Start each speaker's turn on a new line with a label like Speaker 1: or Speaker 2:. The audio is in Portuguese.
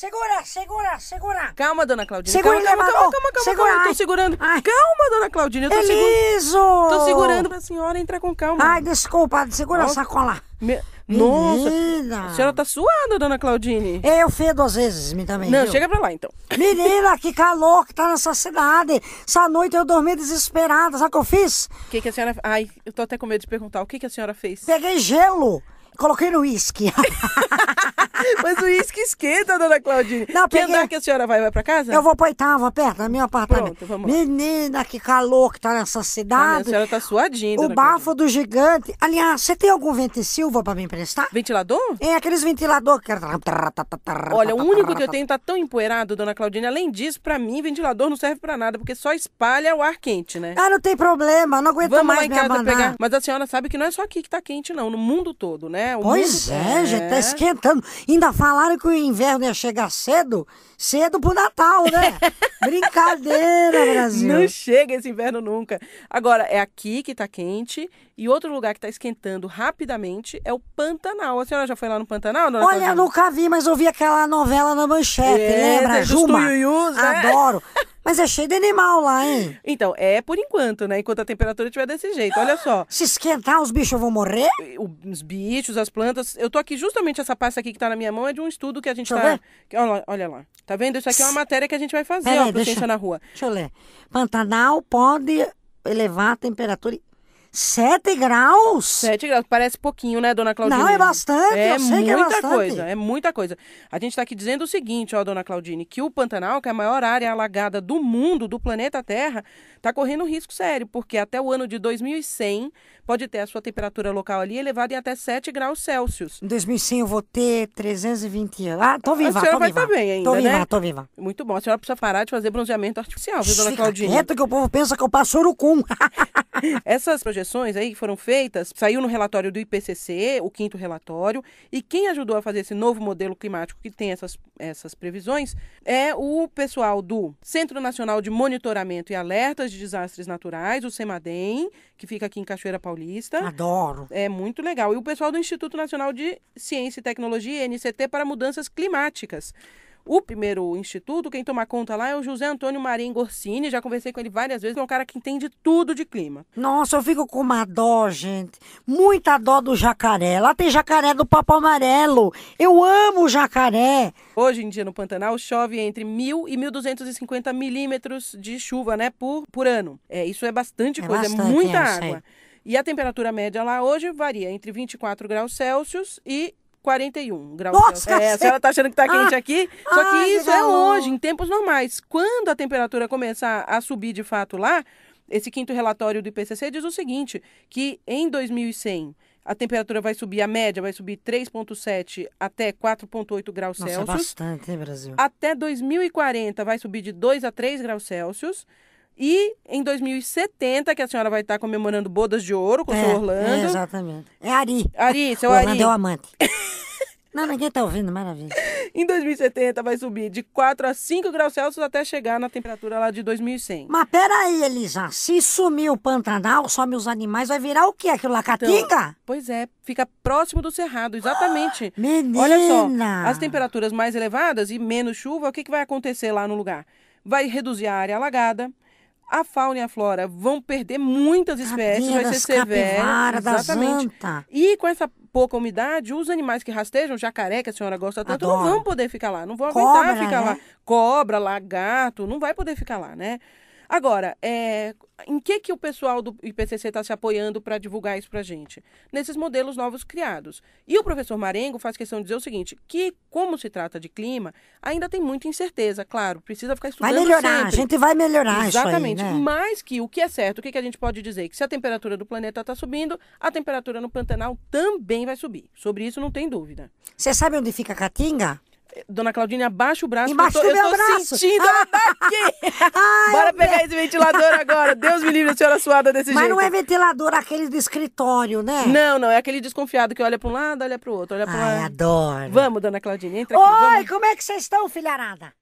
Speaker 1: Segura, segura, segura.
Speaker 2: Calma, dona Claudine. Segura, calma, calma, calma, calma, calma, segura, calma. Eu tô segurando. Ai. Calma, dona Claudine. Eu tô Eliso. segurando. Tô segurando pra
Speaker 1: senhora entrar com calma. Ai,
Speaker 2: desculpa,
Speaker 1: segura a sacola.
Speaker 2: Me... Nossa, Menina. a senhora tá suada, dona Claudine. Eu fedo
Speaker 1: às vezes me também. Não, viu? chega pra lá então. Menina, que calor que tá nessa cidade. Essa noite
Speaker 2: eu dormi desesperada. Sabe o que eu fiz? O que, que a senhora. Ai, eu tô até com medo de perguntar. O que, que a senhora fez? Peguei
Speaker 1: gelo,
Speaker 2: coloquei no uísque. Mas o uísque esquenta,
Speaker 1: dona Claudine. Não, que peguei... andar que a senhora vai? Vai pra casa? Eu vou pra oitava, perto no meu apartamento. Pronto, vamos Menina, que calor que tá nessa cidade. Tá, a senhora tá
Speaker 2: suadinha. O
Speaker 1: bafo do gigante. Aliás, você tem algum vento silva pra me emprestar? Ventilador? É, aqueles ventilador que... Olha, o
Speaker 2: único que eu tenho tá tão empoeirado, dona Claudine. Além disso, pra mim, ventilador não serve pra nada, porque só espalha o ar quente, né? Ah,
Speaker 1: não tem problema, não aguento vamos mais lá me pegar.
Speaker 2: Mas a senhora sabe que não é só aqui que tá quente, não. No mundo todo, né? O pois mundo... é, gente, tá é.
Speaker 1: esquentando. Ainda falaram que o inverno ia chegar
Speaker 2: cedo, cedo pro Natal, né? Brincadeira, Brasil. Não chega esse inverno nunca. Agora, é aqui que tá quente e outro lugar que tá esquentando rapidamente é o Pantanal. A senhora já foi lá no Pantanal? Olha, eu nunca vi,
Speaker 1: mas ouvi aquela novela na manchete, é, lembra? Né, Juma. Tuiuius, né? Adoro.
Speaker 2: Mas é cheio de
Speaker 1: animal lá, hein?
Speaker 2: Então, é por enquanto, né? Enquanto a temperatura estiver desse jeito. Olha só. Se esquentar, os bichos vão morrer? Os bichos, as plantas. Eu tô aqui, justamente essa pasta aqui que tá na minha mão é de um estudo que a gente Deixa tá. Olha lá, olha lá. Tá vendo? Isso aqui é uma matéria que a gente vai fazer, Pera ó, aí, deixa... na
Speaker 1: Rua. Deixa eu ler. Pantanal pode elevar a temperatura Sete graus? Sete
Speaker 2: graus, parece pouquinho, né, dona Claudine? Não, é bastante, é eu sei que é, é bastante. muita coisa, é muita coisa. A gente está aqui dizendo o seguinte, ó, dona Claudine, que o Pantanal, que é a maior área alagada do mundo, do planeta Terra, está correndo risco sério, porque até o ano de 2100 pode ter a sua temperatura local ali elevada em até 7 graus Celsius.
Speaker 1: Em 2100 eu vou ter 320 anos. Ah, tô viva, a senhora tô vai Estar tá bem ainda, tô viva, né? tô viva.
Speaker 2: Muito bom, a senhora precisa parar de fazer bronzeamento artificial, viu, dona Claudine? Fica
Speaker 1: que o povo pensa que eu passo urucum.
Speaker 2: Essas projeções aí foram feitas, saiu no relatório do IPCC, o quinto relatório, e quem ajudou a fazer esse novo modelo climático que tem essas, essas previsões é o pessoal do Centro Nacional de Monitoramento e Alertas de Desastres Naturais, o CEMADEM, que fica aqui em Cachoeira Paulista. Adoro! É muito legal. E o pessoal do Instituto Nacional de Ciência e Tecnologia, NCT, para Mudanças Climáticas. O primeiro instituto, quem toma conta lá é o José Antônio Marim Gorsini. Já conversei com ele várias vezes, é um cara que entende tudo de clima.
Speaker 1: Nossa, eu fico com uma dó, gente. Muita dó do jacaré. Lá tem jacaré do papo amarelo. Eu amo jacaré.
Speaker 2: Hoje em dia no Pantanal chove entre 1.000 e 1.250 milímetros de chuva, né, por, por ano. É, isso é bastante é coisa, é bastante, é muita água. Sei. E a temperatura média lá hoje varia entre 24 graus Celsius e 41 graus Nossa, Celsius. É, a senhora está achando que está quente ah, aqui, só que ai, isso é hoje, em tempos normais. Quando a temperatura começar a subir de fato lá, esse quinto relatório do IPCC diz o seguinte, que em 2100 a temperatura vai subir, a média vai subir 3,7 até 4,8 graus Nossa, é Celsius. É
Speaker 1: bastante, hein, Brasil?
Speaker 2: Até 2040 vai subir de 2 a 3 graus Celsius. E em 2070, que a senhora vai estar comemorando bodas de ouro com o é, seu Orlando. É exatamente. É Ari. Ari, seu Ari. Orlando é o amante. Não, ninguém tá ouvindo, maravilha. em 2070 vai subir de 4 a 5 graus Celsius até chegar na temperatura lá de 2100. Mas peraí,
Speaker 1: Elisa, se sumir o Pantanal, some os animais, vai virar o quê? Aquilo lá, Caatinga? Então,
Speaker 2: pois é, fica próximo do Cerrado, exatamente. Menina! Olha só, as temperaturas mais elevadas e menos chuva, o que, que vai acontecer lá no lugar? Vai reduzir a área alagada, a fauna e a flora vão perder muitas espécies, vai ser severo Exatamente. E com essa pouca umidade, os animais que rastejam, jacaré, que a senhora gosta tanto, Adoro. não vão poder ficar lá, não vão Cobra, aguentar ficar né? lá. Cobra, lagarto, não vai poder ficar lá, né? Agora, é, em que, que o pessoal do IPCC está se apoiando para divulgar isso para a gente? Nesses modelos novos criados. E o professor Marengo faz questão de dizer o seguinte, que como se trata de clima, ainda tem muita incerteza, claro, precisa ficar estudando Vai melhorar, sempre. a gente vai melhorar Exatamente, né? mas que o que é certo, o que, que a gente pode dizer? Que se a temperatura do planeta está subindo, a temperatura no Pantanal também vai subir. Sobre isso não tem dúvida. Você sabe onde fica a Caatinga? Dona Claudine, abaixa o braço. Embaixo eu tô, do meu eu tô braço. sentindo ela daqui. Tá
Speaker 1: Ai, Bora pegar esse ventilador agora. Deus me livre a senhora
Speaker 2: suada desse Mas jeito. Mas não é ventilador aquele do escritório, né? Não, não. É aquele desconfiado que olha pra um lado, olha pro outro, olha pro. um lado. Ai, adoro. Vamos, Dona Claudine, entra aqui. Oi, como é que vocês estão, filharada?